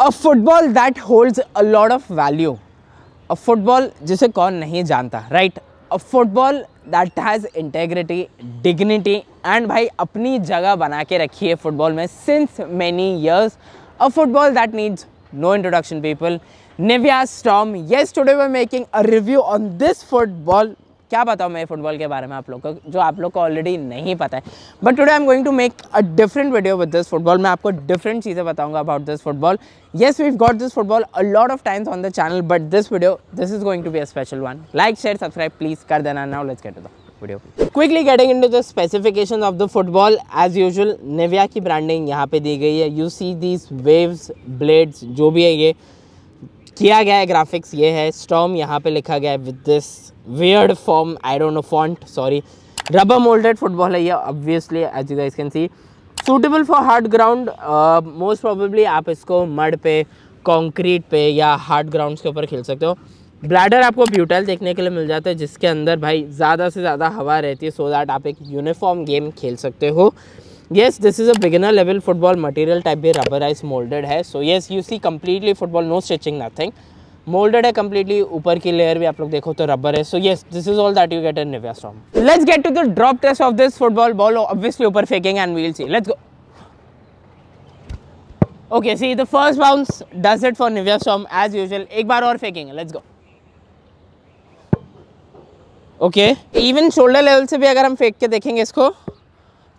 A football that holds a lot of value a football जिसे कौन नहीं जानता right a football that has integrity dignity and भाई अपनी जगह बना के रखी है फुटबॉल में since many years a football that needs no introduction people nivea storm yes today we making a review on this football क्या बताऊँ मैं फुटबॉल के बारे में आप लोग को जो आप लोग को ऑलरेडी नहीं पता है but today I am going to make a different video with this football मैं आपको डिफरेंट चीज़ें बताऊंगा about this football yes we got this football a lot of times on the channel but this video this is going to be a special one like share subscribe please कर देना now let's get to the video quickly getting into the specification of the football as usual Nivia की branding यहाँ पे दी गई है you see these waves blades जो भी है ये किया गया है ग्राफिक्स ये है स्टॉम यहाँ पे लिखा गया है with this weird form I don't know font sorry rubber moulded football है ये obviously as you guys can see suitable for hard ground most probably आप इसको मड पे कंक्रीट पे या हार्ड ग्राउंड्स के ऊपर खेल सकते हो ब्लैडर आपको ब्यूटाइल देखने के लिए मिल जाता है जिसके अंदर भाई ज़्यादा से ज़्यादा हवा रहती है सो so दैट आप एक यूनिफॉर्म गेम खेल सकते हो yes this is a beginner level football material type bhi rubberized moulded है so yes you see completely football no stitching nothing moulded है कम्प्लीटली ऊपर की लेयर भी आप लोग देखो तो रबर है so yes this is all that you get an Nivia storm let's get to the drop test of this football ball obviously ऊपर फेंकेंगे and we'll see let's go okay see the first bounce does it for Nivia storm as usual एक बार और फेंकेंगे let's go okay even shoulder level से भी अगर हम फेंक के देखेंगे इसको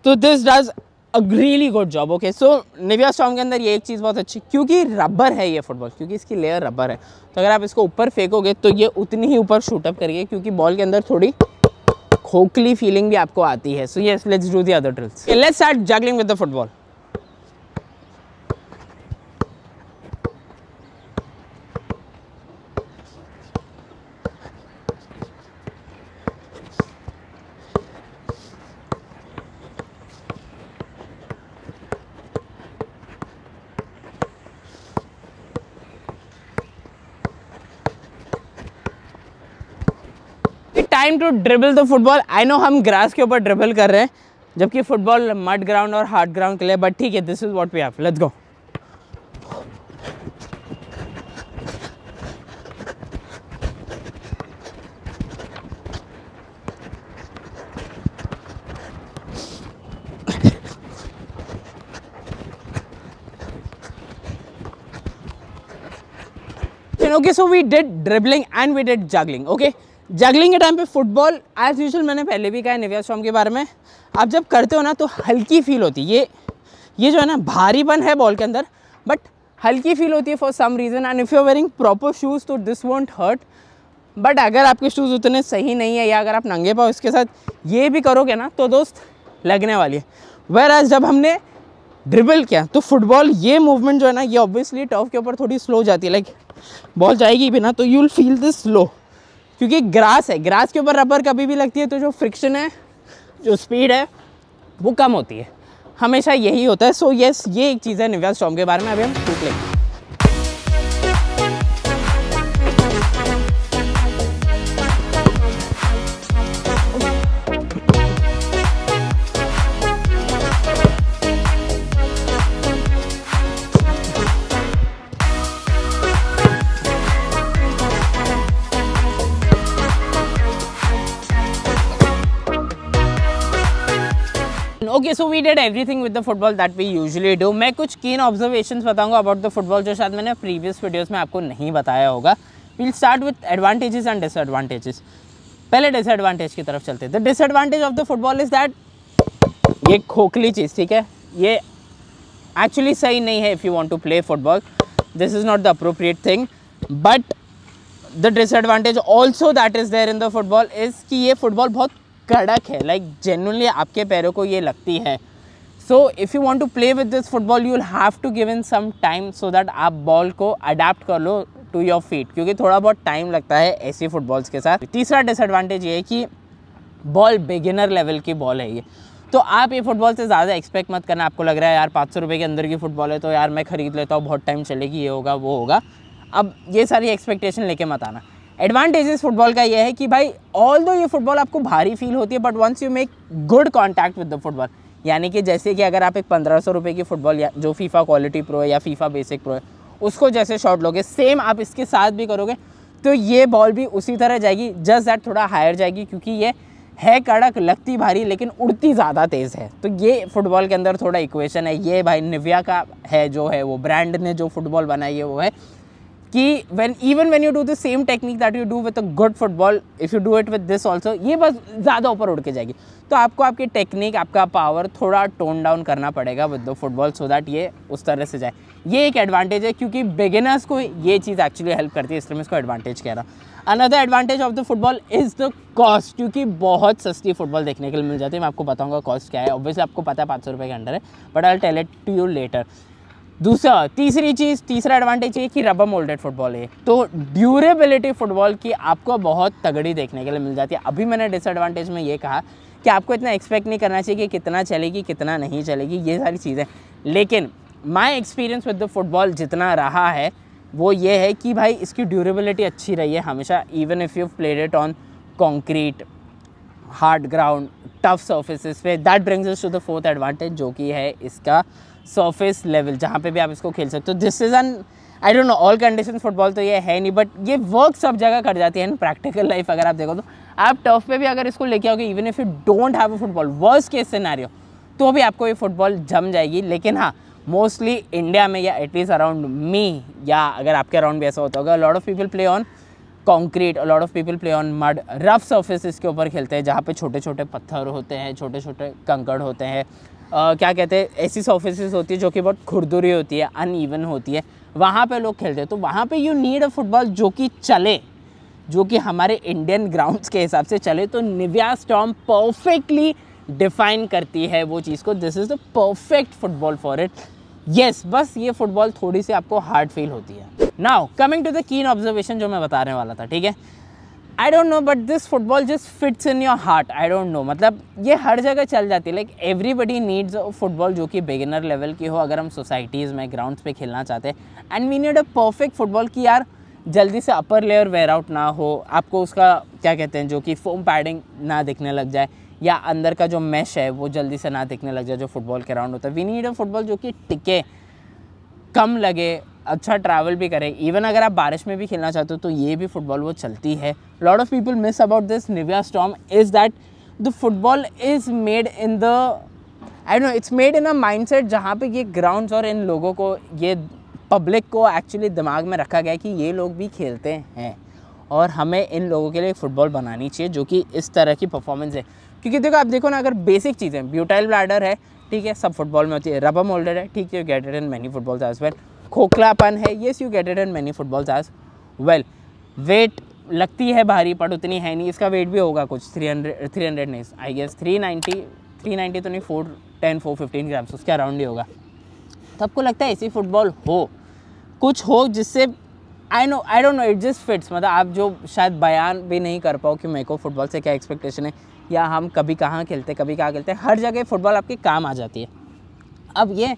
तो this does a really good job okay so Nivia storm के अंदर ये एक चीज़ बहुत अच्छी क्योंकि रबर है ये फुटबॉल क्योंकि इसकी लेयर रबर है तो अगर आप इसको ऊपर फेंकोगे तो ये उतनी ही ऊपर शूटअप करिए क्योंकि बॉल के अंदर थोड़ी खोखली फीलिंग भी आपको आती है so yes let's do the other drills let's start juggling with the football time to dribble the football I know हम ग्रास के ऊपर ड्रिबल कर रहे हैं जबकि फुटबॉल मड ग्राउंड और हार्ड ग्राउंड के लिए बट ठीक है this is what we have let's go okay so we did dribbling and we did juggling okay juggling के टाइम पे फुटबॉल एज यूजल मैंने पहले भी कहा है निविया शॉम के बारे में आप जब करते हो ना तो हल्की फील होती है ये ये जो है ना भारीपन है बॉल के अंदर बट हल्की फील होती है for some reason and if you wearing proper shoes तो दिस वॉन्ट हर्ट बट अगर आपके शूज़ उतने सही नहीं है या अगर आप नंगे पाओ इसके साथ ये भी करोगे ना तो दोस्त लगने वाली है वेर एज जब हमने ड्रिबल किया तो फुटबॉल ये मूवमेंट जो है ना ये ऑब्वियसली टॉफ के ऊपर थोड़ी स्लो जाती है लाइक बॉल जाएगी भी ना तो you will feel this slow क्योंकि ग्रास है ग्रास के ऊपर रबर कभी भी लगती है तो जो फ्रिक्शन है जो स्पीड है वो कम होती है हमेशा यही होता है सो so, येस yes, ये एक चीज़ है निव्यास स्टॉम के बारे में अभी हम टूट लेंगे okay so we did everything with the football that we usually do मैं कुछ कीन ऑब्जर्वेशन बताऊंगा अबाउट द फुटबॉल जो शायद मैंने प्रीवियस वीडियोज़ में आपको नहीं बताया होगा we'll start with advantages and disadvantages पहले डिसएडवांटेज की तरफ चलते the disadvantage of the football is that ये खोखली चीज़ ठीक है ये एक्चुअली सही नहीं है if you want to play football this is not the appropriate thing but the disadvantage also that is there in the football is कि ये फुटबॉल बहुत कड़क है लाइक जेनुअनली आपके पैरों को ये लगती है so if you want to play with this football you have to give in some time so that आप बॉल को अडाप्ट कर लो टू योर फीट क्योंकि थोड़ा बहुत टाइम लगता है ऐसी फुटबॉल्स के साथ तीसरा डिसएडवांटेज ये है कि बॉल बिगिनर लेवल की बॉल है ये तो आप ये फुटबॉल से ज़्यादा एक्सपेक्ट मत करना आपको लग रहा है यार पाँच सौ रुपये के अंदर की फुटबॉल है तो यार मैं ख़रीद लेता हूँ बहुत टाइम चलेगी ये होगा वो होगा अब ये सारी एक्सपेक्टेशन लेके मत आना एडवांटेजेस फुटबॉल का ये है कि भाई ऑल दो ये फुटबॉल आपको भारी फील होती है but once you make good contact with the football यानी कि जैसे कि अगर आप एक पंद्रह सौ रुपये की फुटबॉल या जो फीफा क्वालिटी प्रो है या फीफा बेसिक प्रो है उसको जैसे शॉट लोगे सेम आप इसके साथ भी करोगे तो ये बॉल भी उसी तरह जाएगी जस्ट दैट थोड़ा हायर जाएगी क्योंकि ये है कड़क लगती भारी लेकिन उड़ती ज़्यादा तेज़ है तो ये फुटबॉल के अंदर थोड़ा इक्वेशन है ये भाई निविया का है जो है वो ब्रांड ने जो फुटबॉल बनाई है वो है कि when even when you do the same technique that you do with a good football if you do it with this also ये बस ज़्यादा ऊपर उड़ के जाएगी तो आपको आपकी टेक्निक आपका पावर थोड़ा टोन डाउन करना पड़ेगा with the football so that ये उस तरह से जाए ये एक एडवांटेज है क्योंकि बिगिनर्स को ये चीज़ एक्चुअली हेल्प करती है इसलिए मैं इसको एडवांटेज कह रहा हूँ another advantage of the football is the cost क्योंकि बहुत सस्ती फुटबॉल देखने के लिए मिल जाती है मैं आपको बताऊँगा कॉस्ट क्या है ऑब्वियसली आपको पता है पाँच सौ रुपये के अंडर है but I tell it to you later दूसरा तीसरी चीज़ तीसरा एडवांटेज ये कि रबर मोल्डेड फुटबॉल है तो ड्यूरेबिलिटी फुटबॉल की आपको बहुत तगड़ी देखने के लिए मिल जाती है अभी मैंने डिसएडवांटेज में ये कहा कि आपको इतना एक्सपेक्ट नहीं करना चाहिए कि कितना चलेगी कितना नहीं चलेगी ये सारी चीज़ें लेकिन my experience with the football जितना रहा है वो ये है कि भाई इसकी ड्यूरेबिलिटी अच्छी रही है हमेशा even if you played it on concrete hard ground tough surface पे that brings to the fourth advantage जो कि है इसका सरफेस लेवल जहाँ पे भी आप इसको खेल सकते हो this is an I don't know all condition football तो ये है नहीं बट ये वर्क सब जगह कर जाती है प्रैक्टिकल लाइफ अगर आप देखो तो आप टर्फ पे भी अगर इसको लेके आओगे even if you don't have a football worst case scenario तो भी आपको ये फुटबॉल जम जाएगी लेकिन हाँ मोस्टली इंडिया में या एटलीस्ट अराउंड मी या अगर आपके अराउंड भी ऐसा होता होगा lot of people play on concrete lot of people play on mud rough surface के ऊपर खेलते हैं जहाँ पे छोटे छोटे पत्थर होते हैं छोटे छोटे कंकड़ होते हैं Uh, क्या कहते हैं ऐसी सर्फेसिस होती है जो कि बहुत खुरदुरी होती है अनइवन होती है वहाँ पे लोग खेलते हैं तो वहाँ पे यू नीड अ फुटबॉल जो कि चले जो कि हमारे इंडियन ग्राउंड्स के हिसाब से चले तो निव्या स्टॉम परफेक्टली डिफाइन करती है वो चीज़ को this is the perfect football for it yes बस ये फुटबॉल थोड़ी सी आपको हार्ड फील होती है now coming to the keen observation जो मैं बताने वाला था ठीक है I don't know but this football just fits in your heart I don't know मतलब ये हर जगह चल जाती है लाइक एवरीबडी नीड्स फुटबॉल जो कि बिगिनर लेवल की हो अगर हम सोसाइटीज़ में ग्राउंड्स पे खेलना चाहते हैं and we need a perfect football की यार जल्दी से अपर लेयर वेयर आउट ना हो आपको उसका क्या कहते हैं जो कि फोम पैडिंग ना दिखने लग जाए या अंदर का जो मैश है वो जल्दी से ना दिखने लग जाए जो फुटबॉल के राउंड होता है वी नीड अ फुटबॉल जो कि टिके कम लगे अच्छा ट्रैवल भी करें इवन अगर आप बारिश में भी खेलना चाहते हो तो ये भी फुटबॉल वो चलती है lot of people miss about this Nivia storm is that the football is made in the I know it's made in a set जहाँ पर ये ग्राउंड और इन लोगों को ये पब्लिक को एक्चुअली दिमाग में रखा गया कि ये लोग भी खेलते हैं और हमें इन लोगों के लिए फुटबॉल बनानी चाहिए जो कि इस तरह की परफॉर्मेंस है क्योंकि देखो आप देखो ना अगर बेसिक चीज़ें ब्यूटाइल ब्लैडर है ठीक है सब फुटबॉल में होती है रबम होल्डर है ठीक है get it in many football as well खोखलापन है yes you get it and many footballs as well weight लगती है भारी पर उतनी है नहीं इसका वेट भी होगा कुछ थ्री हंड्रेड थ्री हंड्रेड नहीं I guess three ninety three ninety तो नहीं four ten four fifteen grams उसके अराउंड ही होगा सबको तो लगता है ऐसी फुटबॉल हो कुछ हो जिससे I know I don't know it just fits मतलब आप जो शायद बयान भी नहीं कर पाओ कि मेरे को फुटबॉल से क्या एक्सपेक्टेशन है या हम कभी कहाँ खेलते कभी कहाँ खेलते हैं हर जगह फुटबॉल आपके काम आ जाती है अब ये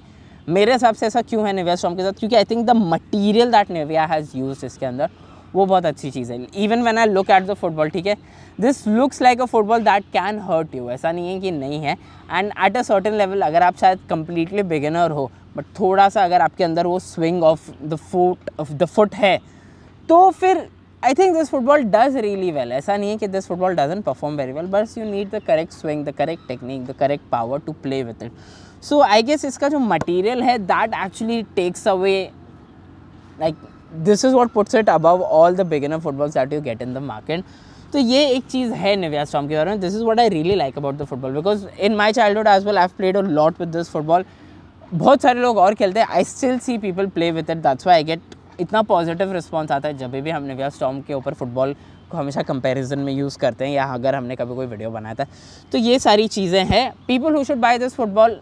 मेरे हिसाब से ऐसा क्यों है निव्या स्टॉम के साथ क्योंकि I think the material that Nivia has use इसके अंदर वो बहुत अच्छी चीज़ है even when I look at the football ठीक है this looks like a football that can hurt you ऐसा नहीं है कि नहीं है and at a certain level अगर आप शायद कम्प्लीटली बिगिनर हो बट थोड़ा सा अगर आपके अंदर वो swing of the foot of the foot है तो फिर I think this football does really well. ऐसा नहीं है कि this football doesn't perform very well, but you need the correct swing, the correct technique, the correct power to play with it. So I guess इसका जो material है that actually takes away like this is what puts it above all the beginner footballs that you get in the market. तो ये एक चीज़ है Nivea storm के बारे में this is what I really like about the football because in my childhood as well I played a lot with this football बहुत सारे लोग और खेलते हैं I still see people play with it that's why I get इतना positive response आता है जब भी हमने व्यास स्टॉम के ऊपर फुटबॉल को हमेशा कंपैरिजन में यूज़ करते हैं या अगर हमने कभी कोई वीडियो बनाया था तो ये सारी चीज़ें हैं people who should buy this football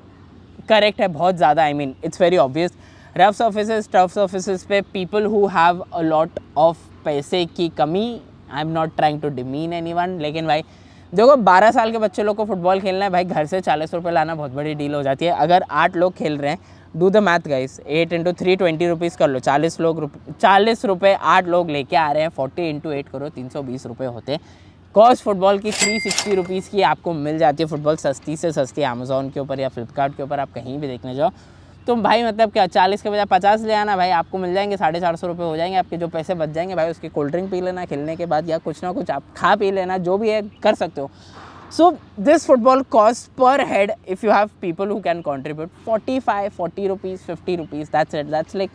correct है बहुत ज़्यादा I mean it's very obvious रफ्स ऑफिस टफ ऑफिस पे people who have a lot of पैसे की कमी I am not trying to demean anyone लेकिन भाई देखो 12 साल के बच्चे लोग को फुटबॉल खेलना है भाई घर से चालीस रुपये लाना बहुत बड़ी डील हो जाती है अगर आठ लोग खेल रहे हैं do the math guys eight into three twenty rupees कर लो चालीस लोग रुप चालीस रुपये आठ लोग लेके आ रहे हैं फोर्टी इंटू एट करो तीन सौ बीस रुपये होते कॉस्ट फुटबॉल की थ्री सिक्सटी रुपीज़ की आपको मिल जाती है फुटबॉल सस्ती से सस्ती अमेज़ोन के ऊपर या फ्लिपकार्ट के ऊपर आप कहीं भी देखने जाओ तो भाई मतलब क्या चालीस के बजाय पचास ले आना भाई आपको मिल जाएंगे साढ़े चार सौ रुपये हो जाएंगे आपके जो पैसे बच जाएंगे भाई उसकी कोल्ड ड्रिंक पी लेना खेलने के बाद या कुछ ना कुछ आप खा पी लेना जो भी है कर सकते हो so this football cost per head if you have people who can contribute forty five forty rupees fifty rupees that's it that's like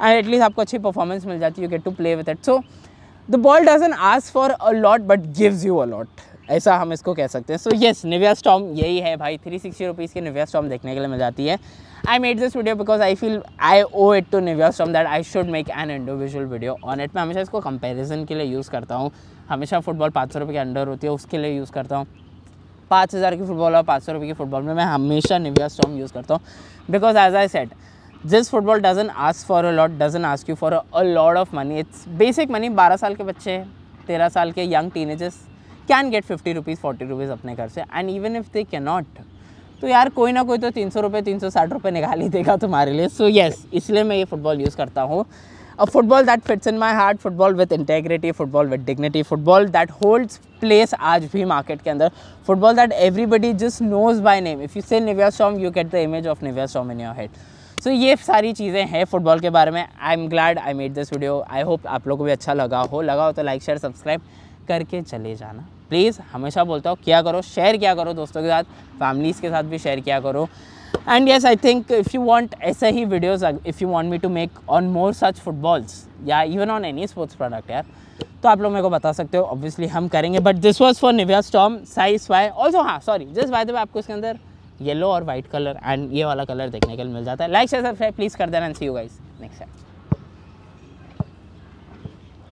and at least आपको अच्छी परफॉर्मेंस मिल जाती है. You get to play with it so the ball doesn't ask for a lot but gives you a lot ऐसा हम इसको कह सकते हैं सो येस निव्या स्टॉम यही है भाई थ्री सिक्सटी रुपीज़ की निविया स्टॉम देखने के लिए मिल जाती है I made this video because I feel I owe it to Nivia Storm that I should make an individual video on it मैं हमेशा इसको कंपेरिजन के लिए यूज़ करता हूँ हमेशा फुटबॉल पाँच सौ रुपये के अंडर होती है उसके लिए यूज़ करता हूँ पाँच हज़ार की फुटबॉल और पाँच सौ रुपये की फुटबॉल में मैं हमेशा निविया स्टॉम यूज़ करता हूँ because as I set this football doesn't ask for a lot doesn't ask you for a lot of money it's basic money बारह साल के बच्चे तेरह साल के young teenagers can get fifty rupees forty rupees अपने घर से एंड इवन इफ दे के नॉट तो यार कोई ना कोई तो तीन सौ रुपये तीन सौ साठ रुपये निकाल ही देगा तुम्हारे लिए सो so, येस yes, इसलिए मैं ये फ़ुटबॉल यूज़ करता हूँ a football that fits in my heart football with integrity football with dignity football that holds place aaj bhi market ke andar football that everybody just knows by name if you say nivya Storm you get the image of nivya Storm in your head so so, ये सारी चीज़ें हैं football के बारे में I am glad I made this video I hope आप लोगों को भी अच्छा लगा हो लगा हो तो लाइक शेयर सब्सक्राइब करके चले जाना प्लीज़ हमेशा बोलता हूँ क्या करो शेयर किया करो दोस्तों के साथ फैमिलीज़ के साथ भी शेयर किया करो and yes i think if you want sahi e videos uh, if you want me to make on more such footballs yeah even on any sports product yeah तो आप लोग मेरे को बता सकते हो ऑब्वियसली हम करेंगे but this was for Nivia's Storm size wise also हाँ सॉरी जिस बात में आपको इसके अंदर येलो और वाइट कलर एंड ये वाला कलर देखने के लिए मिल जाता है लाइक शेयर सब्सक्राइब प्लीज़ कर देना and see you guys next time